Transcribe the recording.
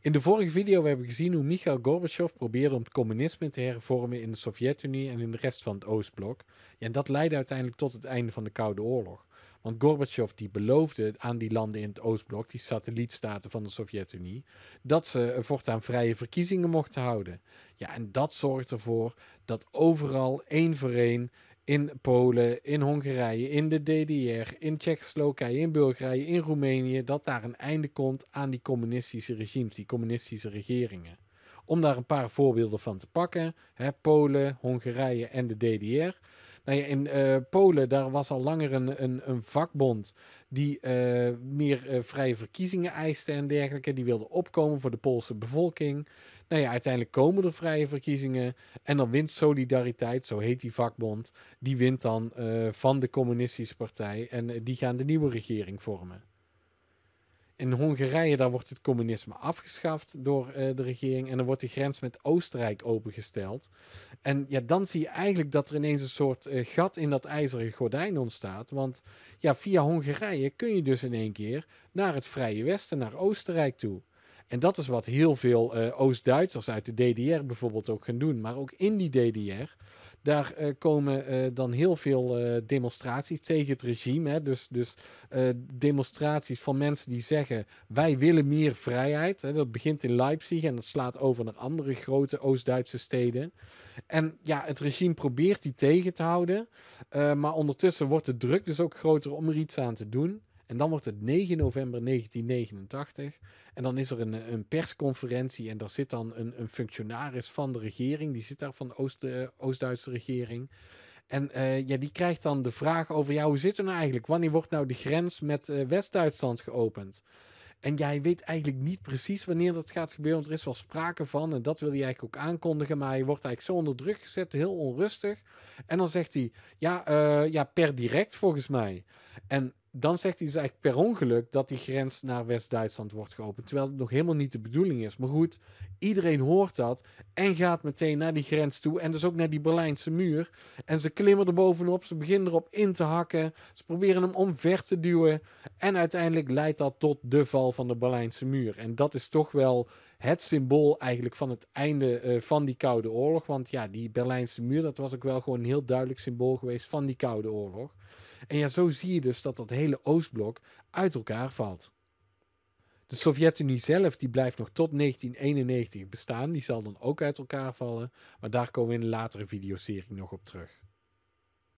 In de vorige video hebben we gezien hoe Michail Gorbachev probeerde om het communisme te hervormen in de Sovjet-Unie en in de rest van het Oostblok. Ja, en dat leidde uiteindelijk tot het einde van de Koude Oorlog. Want Gorbachev die beloofde aan die landen in het Oostblok, die satellietstaten van de Sovjet-Unie, dat ze voortaan vrije verkiezingen mochten houden. Ja, en dat zorgt ervoor dat overal één voor één in Polen, in Hongarije, in de DDR, in Tsjechoslowakije, in Bulgarije, in Roemenië, dat daar een einde komt aan die communistische regimes, die communistische regeringen. Om daar een paar voorbeelden van te pakken, hè, Polen, Hongarije en de DDR. Nou ja, in eh, Polen, daar was al langer een, een, een vakbond die eh, meer eh, vrije verkiezingen eiste en dergelijke. Die wilde opkomen voor de Poolse bevolking. Nou ja, uiteindelijk komen er vrije verkiezingen. En dan wint Solidariteit, zo heet die vakbond. Die wint dan van de Communistische Partij. En die gaan de nieuwe regering vormen. In Hongarije daar wordt het communisme afgeschaft door eh, de regering en dan wordt de grens met Oostenrijk opengesteld. En ja, dan zie je eigenlijk dat er ineens een soort eh, gat in dat ijzeren gordijn ontstaat. Want ja, via Hongarije kun je dus in één keer naar het Vrije Westen, naar Oostenrijk toe. En dat is wat heel veel eh, Oost-Duitsers uit de DDR bijvoorbeeld ook gaan doen. Maar ook in die DDR, daar eh, komen eh, dan heel veel demonstraties tegen het regime. Hè? Dus, dus demonstraties van mensen die zeggen: wij willen meer vrijheid. Hè? Dat begint in Leipzig en dat slaat over naar andere grote Oost-Duitse steden. En ja, het regime probeert die tegen te houden. maar ondertussen wordt de druk dus ook groter om er iets aan te doen. En dan wordt het 9 november 1989. En dan is er een, een persconferentie en daar zit dan een, een, functionaris van de regering. Die zit daar van de Oost, uh, Oost-Duitse regering. En uh, ja, die krijgt dan de vraag over, ja, hoe zit het nou eigenlijk? Wanneer wordt nou de grens met eh, West-Duitsland geopend? En jij weet eigenlijk niet precies wanneer dat gaat gebeuren. Want er is wel sprake van. En dat wil hij eigenlijk ook aankondigen. Maar hij wordt eigenlijk zo onder druk gezet. Heel onrustig. En dan zegt hij: Ja, ja per direct volgens mij. En dan zegt hij dus eigenlijk per ongeluk dat die grens naar West-Duitsland wordt geopend. Terwijl het nog helemaal niet de bedoeling is. Maar goed, iedereen hoort dat en gaat meteen naar die grens toe. En dus ook naar die Berlijnse muur. En ze klimmen er bovenop, ze beginnen erop in te hakken. Ze proberen hem omver te duwen. En uiteindelijk leidt dat tot de val van de Berlijnse muur. En dat is toch wel het symbool eigenlijk van het einde eh, van die Koude Oorlog. Want ja, die Berlijnse muur, dat was ook wel gewoon een heel duidelijk symbool geweest van die Koude Oorlog. En ja, zo zie je dus dat dat hele Oostblok uit elkaar valt. De Sovjet-Unie zelf die blijft nog tot 1991 bestaan. Die zal dan ook uit elkaar vallen. Maar daar komen we in een latere videoserie nog op terug.